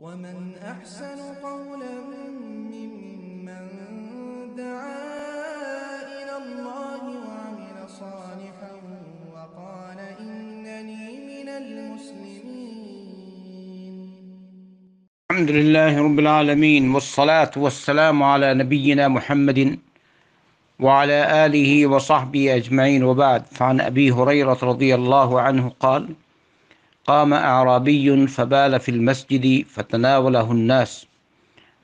ومن أحسن قولا ممن دعا إلى الله وعمل صالحا وقال إنني من المسلمين الحمد لله رب العالمين والصلاة والسلام على نبينا محمد وعلى آله وصحبه أجمعين وبعد فعن أبي هريرة رضي الله عنه قال قام أعرابي فبال في المسجد فتناوله الناس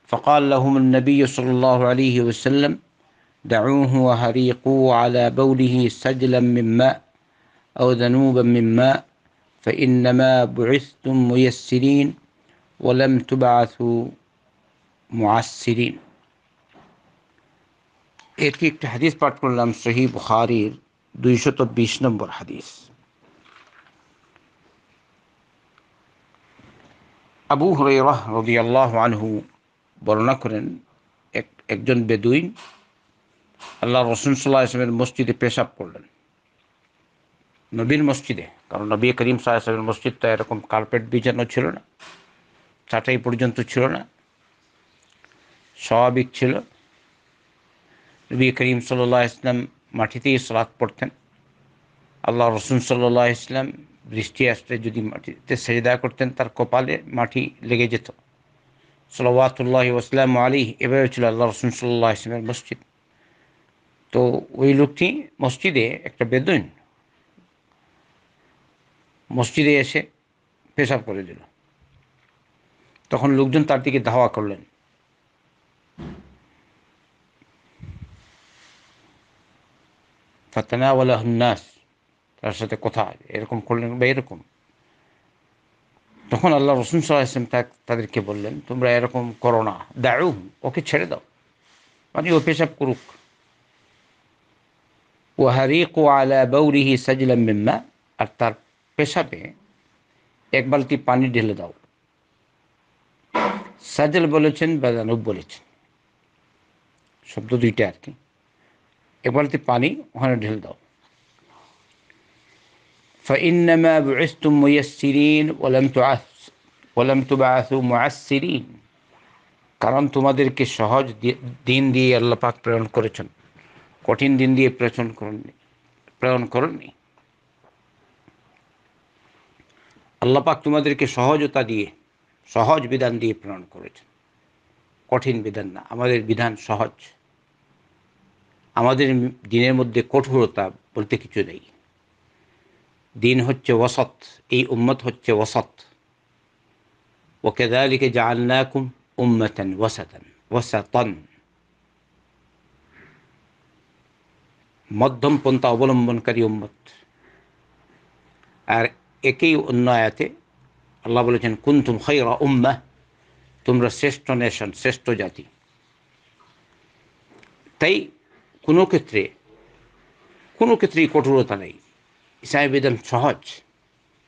فقال لهم النبي صلى الله عليه وسلم دعوه وهريقوا على بوله سجلا من ماء أو ذنوبا من ماء فإنما بعثتم ميسرين ولم تبعثوا معسرين এটি একটি হাদিস পাঠ করলাম সহি বুখারির দুইশত বিশ نمبر حدیث আবু হরাইরাহ রবি আল্লাহ আনহু বর্ণনা করেন এক একজন বেদুইন আল্লাহ রসুন সাল্লাহ ইসলামের মসজিদে পেশাব করলেন নবীর মসজিদে কারণ নবী করিম সাহা ইসলামের তো এরকম কার্পেট বিছানো ছিল না চাটাই পর্যন্ত ছিল না স্বাভাবিক ছিল নবী করিম সাল্লাহ ইসলাম মাটিতেই সালাত পড়তেন আল্লাহ রসুন সাল্লাহ ইসলাম বৃষ্টি আসলে যদি মাটিতে সেজদা করতেন তার কপালে মাটি লেগে যেত সাল্লাতুল্লাহ ওসলাম আলী এভাবে ছিল আল্লাহ রসুন সাল্লাহ ইসলামের মসজিদ তো ওই লোকটি মসজিদে একটা বেদুইন মসজিদে এসে পেশাব করে দিল তখন লোকজন তার দিকে ধাওয়া করলেন ফতনা ওয়ালাহ তার সাথে কথা এরকম করলেন বা এরকম তখন আল্লাহ রসুন সাল্লাহ ইসলাম তাদেরকে বললেন তোমরা এরকম করো না দাঁড়ু ওকে ছেড়ে দাও মানে ও পেশাব করুক ও হারিক আলা বৌরিহি সাজিলাম মেম্মা আর তার পেশাবে এক বালতি পানি ঢেলে দাও সাজেল বলেছেন বেদানব বলেছেন শব্দ দুইটা আর কি এক বালতি পানি ওখানে ঢেলে দাও فإنما بعثتم ميسرين ولم تعث ولم تبعثوا معسرين কারণ তোমাদেরকে সহজ দিন দিয়ে আল্লাহ পাক প্রেরণ করেছেন কঠিন দিন দিয়ে প্রেরণ করেননি প্রেরণ করেননি আল্লাহ পাক তোমাদেরকে সহজতা দিয়ে সহজ বিধান দিয়ে প্রেরণ করেছেন কঠিন বিধান না আমাদের বিধান সহজ আমাদের দিনের মধ্যে কঠোরতা বলতে কিছু নেই দিন হচ্ছে ওয়াসত এই উম্মত হচ্ছে ওয়াসত وكذلك جعلناكم أمة وسطا وسطا মধ্যম পন্থা অবলম্বনকারী উম্মত আর একেই অন্য আয়াতে আল্লাহ বলেছেন কুন্তুম খৈরা উম্মা তোমরা শ্রেষ্ঠ নেশন শ্রেষ্ঠ জাতি তাই কোনো ক্ষেত্রে কোনো ক্ষেত্রেই কঠোরতা নেই ইসলামী বেদন সহজ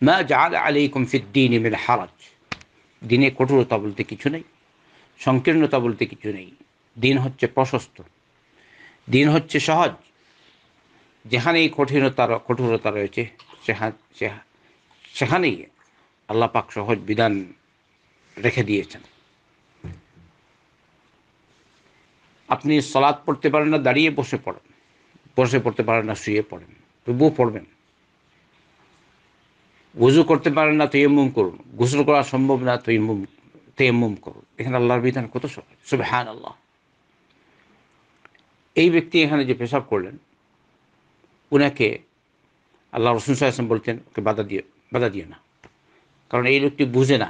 মা জাল আলাইকুম ফিদ্দিন ইমিল হারাজ দিনে কঠোরতা বলতে কিছু নেই সংকীর্ণতা বলতে কিছু নেই দিন হচ্ছে প্রশস্ত দিন হচ্ছে সহজ যেখানেই কঠিনতা কঠোরতা রয়েছে সেখানেই আল্লাহ পাক সহজ বিধান রেখে দিয়েছেন আপনি সালাদ পড়তে পারেন না দাঁড়িয়ে বসে পড়েন বসে পড়তে পারেন না শুয়ে পড়েন তবুও পড়বেন উজু করতে পারেন না তৈমুম করুন গোসল করা সম্ভব না তুই তৈমুম করুন এখানে আল্লাহর বিধান কত সব হ্যান আল্লাহ এই ব্যক্তি এখানে যে পেশাব করলেন উনাকে আল্লাহ রসুন সাহেব বলতেন ওকে বাধা দিও বাধা দিও না কারণ এই লোকটি বুঝে না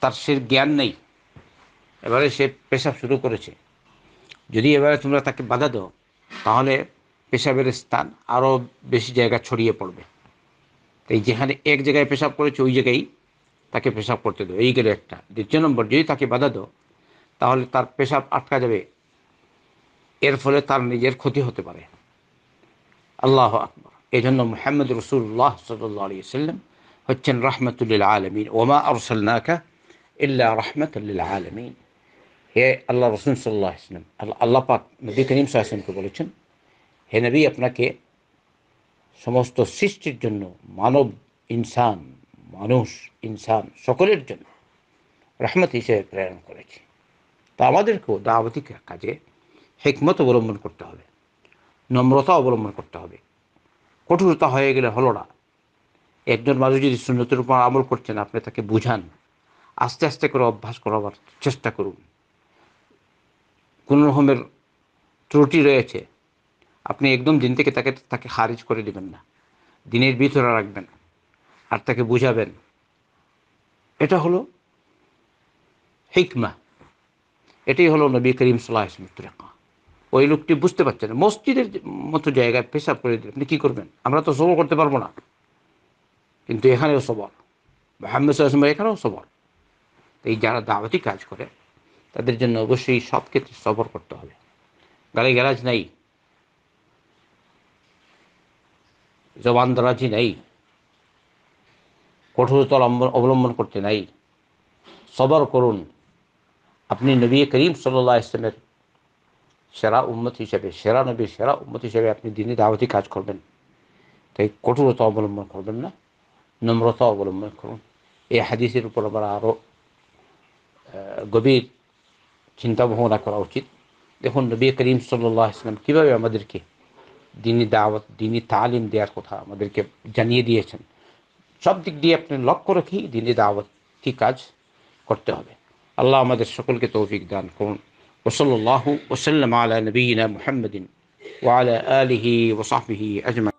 তার সে জ্ঞান নেই এবারে সে পেশাব শুরু করেছে যদি এবারে তোমরা তাকে বাধা দাও তাহলে পেশাবের স্থান আরও বেশি জায়গা ছড়িয়ে পড়বে তাই যেখানে এক জায়গায় পেশাব করেছে ওই জায়গায় তাকে পেশাব করতে দেবে এই গেলে একটা দ্বিতীয় নম্বর যদি তাকে বাধা দো তাহলে তার পেশাব আটকা যাবে এর ফলে তার নিজের ক্ষতি হতে পারে আল্লাহ আকবর এই জন্য মোহাম্মদ রসুল্লাহ সাল্লাম হচ্ছেন রাহমতুল্লিল আলমিন ওমা আরসাল্লাকা ইল্লা রহমতুল্লিল আলমিন হে আল্লাহ রসুল সাল্লাহ ইসলাম আল্লাহ পাক নবী করিম সাহসিনকে বলেছেন হে নবী আপনাকে সমস্ত সৃষ্টির জন্য মানব ইনসান মানুষ ইনসান সকলের জন্য রহমত হিসেবে প্রেরণ করেছে তা আমাদেরকেও দাওয়াতি কাজে হেকমত অবলম্বন করতে হবে নম্রতা অবলম্বন করতে হবে কঠোরতা হয়ে গেলে হলো না একজন মানুষ যদি সুন্নতির উপর আমল করছেন আপনি তাকে বুঝান আস্তে আস্তে করে অভ্যাস করাবার চেষ্টা করুন কোনো রকমের ত্রুটি রয়েছে আপনি একদম দিন থেকে তাকে তাকে খারিজ করে দেবেন না দিনের ভিতরে রাখবেন আর তাকে বুঝাবেন এটা হলো হিকমা এটাই হলো নবী করিম সাল্লাহ ওই লোকটি বুঝতে পারছে না মসজিদের মতো জায়গায় পেশাব করে দিলে আপনি কী করবেন আমরা তো সবল করতে পারবো না কিন্তু এখানেও সবল হাম্মেদ সাল্লাহ এখানেও সবল এই যারা দাওয়াতি কাজ করে তাদের জন্য অবশ্যই সব ক্ষেত্রে সবর করতে হবে গালি গ্যালাজ নাই জবানদারাজি নাই কঠোরতা অবলম্বন করতে নাই সবর করুন আপনি নবী করিম সাল্লা ইসলামের সেরা উন্মত হিসেবে সেরা নবী সেরা উন্মত হিসেবে আপনি দিনে দাওয়াতি কাজ করবেন তাই কঠোরতা অবলম্বন করবেন না নম্রতা অবলম্বন করুন এই হাদিসের উপর আমার আরও গভীর চিন্তা ভাবনা করা উচিত দেখুন নবী করিম সাল্লাহ ইসলাম কীভাবে আমাদেরকে দিনই দাওয়াত দিনই তালিম দেওয়ার কথা আমাদেরকে জানিয়ে দিয়েছেন সব দিক দিয়ে আপনি লক্ষ্য রাখি রেখেই দাওয়াত দাওয়াতি কাজ করতে হবে আল্লাহ আমাদের সকলকে তৌফিক দান করুন ওসল্লাহ ওসাল্লাম আলা নবীনা মুহাম্মদিন ওয়ালা আলিহি ওসাহবিহি আজমান